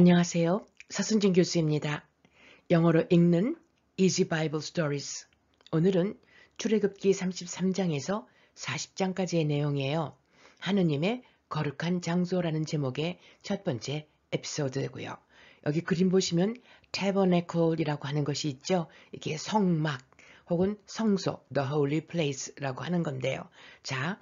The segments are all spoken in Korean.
안녕하세요. 사순진 교수입니다. 영어로 읽는 Easy Bible Stories 오늘은 출애굽기 33장에서 40장까지의 내용이에요. 하느님의 거룩한 장소라는 제목의 첫 번째 에피소드고요. 여기 그림 보시면 tabernacle 이라고 하는 것이 있죠. 이게 성막 혹은 성소, the holy place라고 하는 건데요. 자,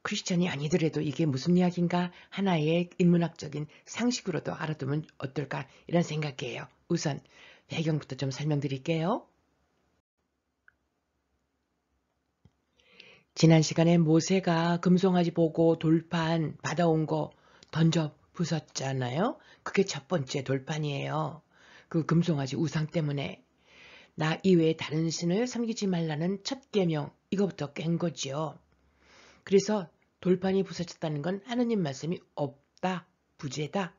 크리스천이 아니더라도 이게 무슨 이야기인가 하나의 인문학적인 상식으로도 알아두면 어떨까 이런 생각이에요. 우선 배경부터 좀 설명드릴게요. 지난 시간에 모세가 금송아지 보고 돌판 받아온 거 던져 부쉈잖아요. 그게 첫 번째 돌판이에요. 그 금송아지 우상 때문에 나 이외에 다른 신을 섬기지 말라는 첫 계명 이거부터 깬 거지요. 그래서 돌판이 부서졌다는 건 하느님 말씀이 없다, 부재다.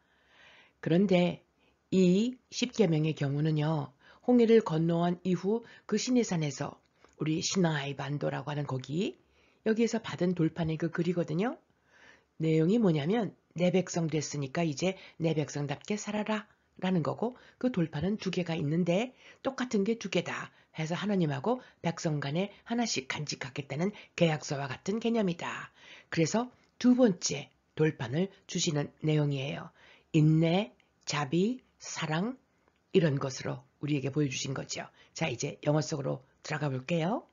그런데 이 10계명의 경우는요. 홍해를 건너온 이후 그 신해산에서 우리 신하의 반도라고 하는 거기 여기에서 받은 돌판의 그 글이거든요. 내용이 뭐냐면 내 백성 됐으니까 이제 내 백성답게 살아라. 라는 거고 그 돌파는 두 개가 있는데 똑같은 게 두 개다 해서 하나님하고 백성 간에 하나씩 간직하겠다는 계약서와 같은 개념이다. 그래서 두 번째 돌판을 주시는 내용이에요. 인내, 자비, 사랑 이런 것으로 우리에게 보여주신 거죠. 자 이제 영어 속으로 들어가 볼게요.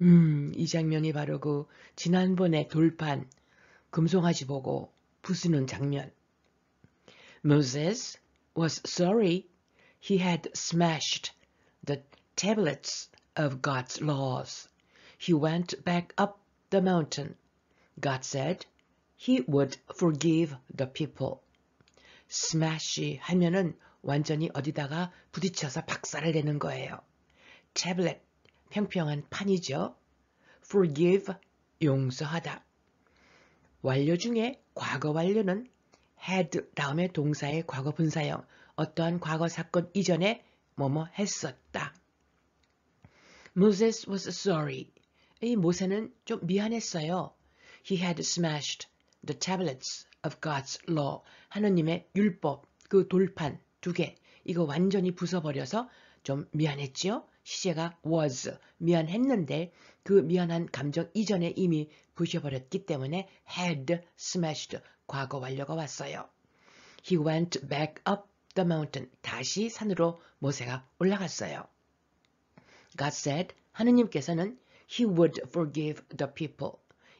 음, 이 장면이 바로 그 지난번에 돌판 금송아지 보고 부수는 장면 Moses was sorry he had smashed the tablets of God's laws. He went back up the mountain. God said he would forgive the people. smash 하면은 완전히 어디다가 부딪혀서 박살을 내는 거예요. tablet, 평평한 판이죠. forgive, 용서하다. 완료 중에 과거 완료는 had 다음에 동사의 과거 분사형 어떠한 과거 사건 이전에 뭐뭐 했었다. Moses was sorry. 이 모세는 좀 미안했어요. He had smashed the tablets of God's law. 하느님의 율법, 그 돌판 두 개. 이거 완전히 부숴버려서 좀 미안했지요? 시제가 was, 미안했는데 그 미안한 감정 이전에 이미 부셔버렸기 때문에 had smashed, 과거 완료가 왔어요. He went back up the mountain. 다시 산으로 모세가 올라갔어요. God said, 하느님께서는 He would forgive the people.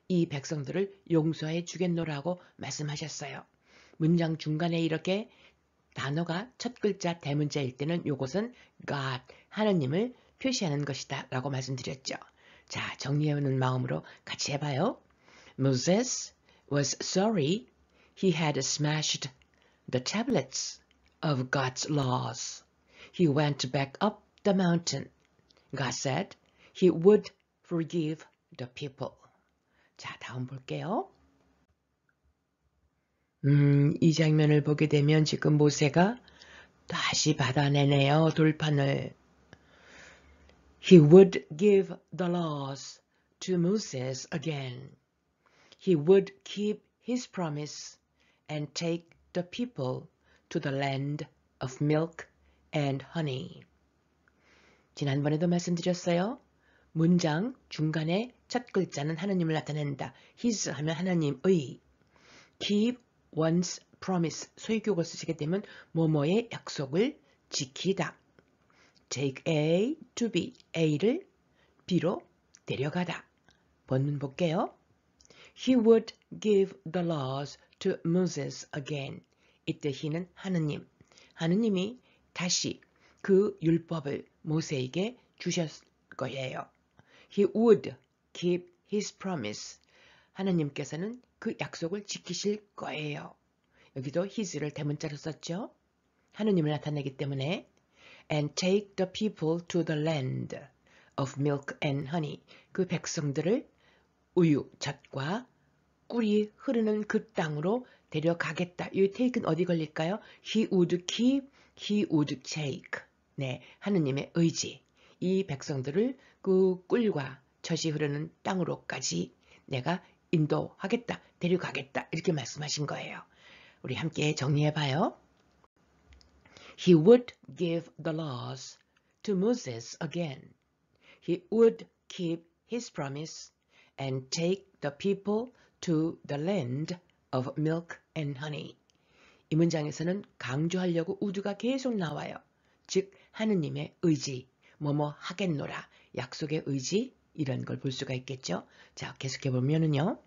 이 백성들을 용서해 주겠노라고 말씀하셨어요. 문장 중간에 이렇게 단어가 첫 글자 대문자일 때는 이것은 God, 하느님을 표시하는 것이다 라고 말씀드렸죠. 자, 정리해오는 마음으로 같이 해봐요. Moses was sorry He had smashed the tablets of God's laws. He went back up the mountain. God said he would forgive the people. 자, 다음 볼게요. 음, 이 장면을 보게 되면 지금 모세가 다시 받아내네요, 돌판을. He would give the laws to Moses again. He would keep his promise and take the people to the land of milk and honey. 지난번에도 말씀드렸어요. 문장 중간에 첫 글자는 하나님을 나타낸다. His 하면 하나님의. Keep one's promise. 소유격을 쓰시게 되면 뭐뭐의 약속을 지키다. Take A to B. A를 B로 내려가다. 본문 볼게요. He would give the laws to Moses again. 이때 he는 하느님. 하느님이 다시 그 율법을 모세에게 주셨을 거예요. He would keep his promise. 하나님께서는 그 약속을 지키실 거예요. 여기도 his를 대문자로 썼죠. 하느님을 나타내기 때문에 and take the people to the land of milk and honey. 그 백성들을 우유, 젖과 꿀이 흐르는 그 땅으로 데려가겠다. 이 take는 어디 걸릴까요? He would keep, he would take. 네, 하느님의 의지. 이 백성들을 그 꿀과 젖이 흐르는 땅으로까지 내가 인도하겠다, 데려가겠다 이렇게 말씀하신 거예요. 우리 함께 정리해봐요. He would give the laws to Moses again. He would keep his promise and take the people to the land of milk and honey. 이 문장에서는 강조하려고 우드가 계속 나와요. 즉 하느님의 의지, 뭐뭐 하겠노라, 약속의 의지 이런 걸 볼 수가 있겠죠. 자 계속해 보면은요.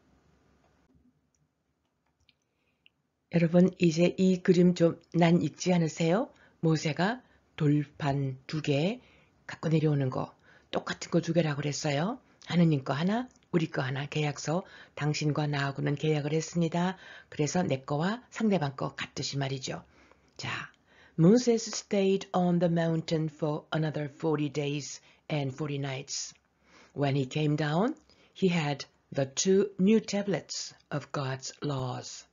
여러분 이제 이 그림 좀난잊지 않으세요? 모세가 돌판 두 개 갖고 내려오는 거 똑같은 거 두 개라고 그랬어요. 하느님 거 하나, 우리 거 하나 계약서 당신과 나하고는 계약을 했습니다. 그래서 내 거와 상대방 거 같듯이 말이죠. 자, Moses stayed on the mountain for another 40 days and 40 nights. When he came down, he had the two new tablets of God's laws.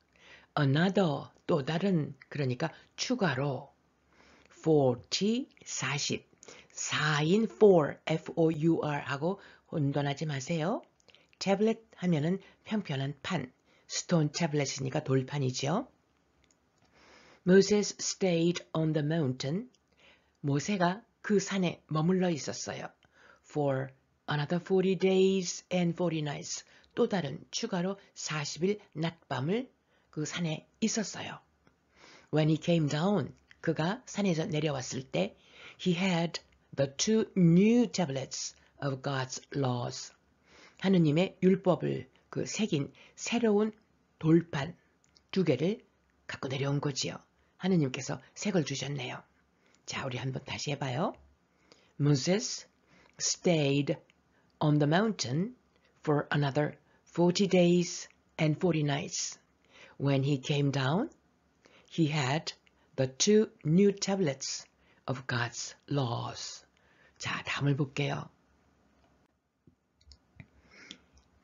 Another, 또 다른, 그러니까 추가로 40, 40, 4인 4, F-O-U-R 하고 혼돈하지 마세요. 태블릿 하면은 평평한 판, 스톤 태블릿이니까 돌판이지요. Moses stayed on the mountain. 모세가 그 산에 머물러 있었어요. For another 40 days and 40 nights. 또 다른 추가로 40일 낮밤을 그 산에 있었어요. When he came down, 그가 산에서 내려왔을 때, he had the two new tablets of God's laws. 하느님의 율법을 그 새긴 새로운 돌판 두 개를 갖고 내려온 거지요. 하느님께서 색을 주셨네요. 자, 우리 한번 다시 해봐요. Moses stayed on the mountain for another 40 days and 40 nights. When he came down, he had the two new tablets of God's laws. 자, 다음을 볼게요.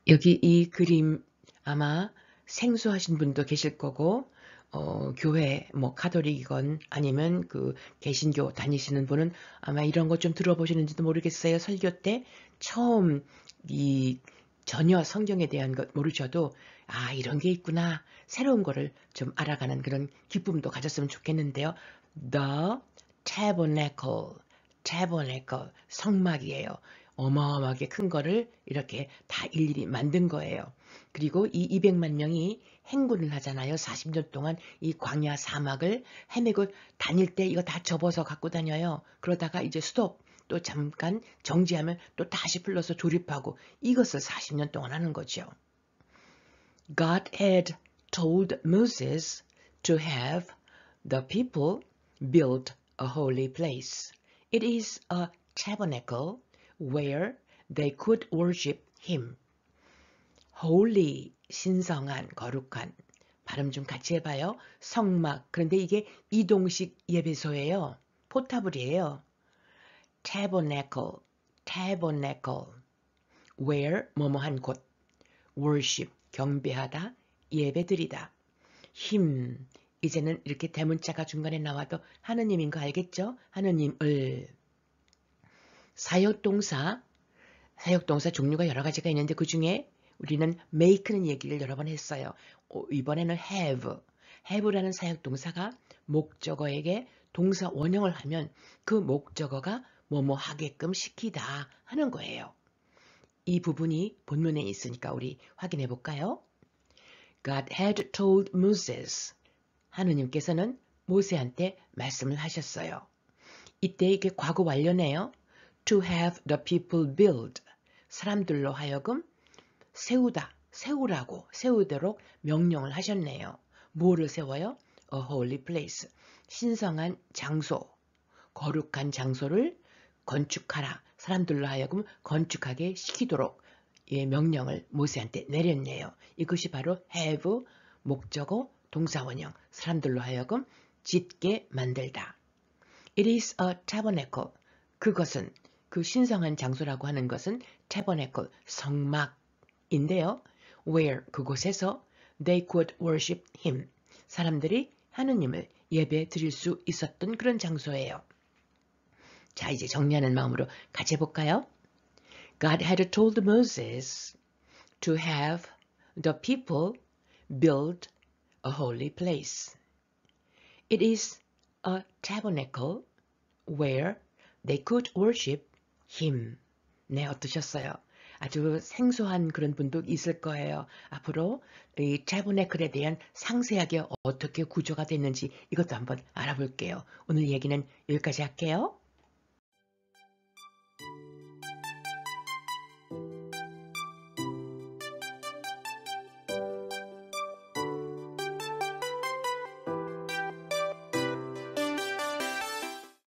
여기 이 그림 아마 생소하신 분도 계실 거고 어, 교회 뭐 카톨릭이건 아니면 그 개신교 다니시는 분은 아마 이런 것 좀 들어보시는지도 모르겠어요. 설교 때 처음 이 전혀 성경에 대한 것 모르셔도 아 이런 게 있구나 새로운 거를 좀 알아가는 그런 기쁨도 가졌으면 좋겠는데요. The tabernacle, tabernacle 성막이에요. 어마어마하게 큰 거를 이렇게 다 일일이 만든 거예요. 그리고 이 200만 명이 행군을 하잖아요. 40년 동안 이 광야 사막을 헤매고 다닐 때 이거 다 접어서 갖고 다녀요. 그러다가 이제 스톱 또 잠깐 정지하면 또 다시 풀러서 조립하고 이것을 40년 동안 하는 거죠. God had told Moses to have the people build a holy place. It is a tabernacle where they could worship him. holy, 신성한, 거룩한. 발음 좀 같이 해봐요. 성막. 그런데 이게 이동식 예배소예요. 포타블이에요. tabernacle, tabernacle. where, 뭐뭐한 곳. worship, 경배하다, 예배드리다. him, 이제는 이렇게 대문자가 중간에 나와도 하느님인 거 알겠죠? 하느님을. 사역동사, 사역동사 종류가 여러 가지가 있는데 그 중에 우리는 make는 얘기를 여러 번 했어요. 어, 이번에는 have. have라는 사역동사가 목적어에게 동사 원형을 하면 그 목적어가 뭐뭐 하게끔 시키다 하는 거예요. 이 부분이 본문에 있으니까 우리 확인해 볼까요? God had told Moses. 하느님께서는 모세한테 말씀을 하셨어요. 이때 이게 과거 완료네요. to have the people build 사람들로 하여금 세우다, 세우라고, 세우도록 명령을 하셨네요. 뭐를 세워요? A holy place, 신성한 장소, 거룩한 장소를 건축하라. 사람들로 하여금 건축하게 시키도록 예, 명령을 모세한테 내렸네요. 이것이 바로 have, 목적어, 동사원형, 사람들로 하여금 짓게 만들다. It is a tabernacle. 그것은 그 신성한 장소라고 하는 것은 태버네 e 성막인데요. where, 그곳에서 they could worship him. 사람들이 하느님을 예배 드릴 수 있었던 그런 장소예요. 자, 이제 정리하는 마음으로 같이 해볼까요? God had told Moses to have the people build a holy place. It is a tabernacle where they could worship 힘. 네, 어떠셨어요? 아주 생소한 그런 분도 있을 거예요. 앞으로 이 차분의 글에 대한 상세하게 어떻게 구조가 됐는지 이것도 한번 알아볼게요. 오늘 얘기는 여기까지 할게요.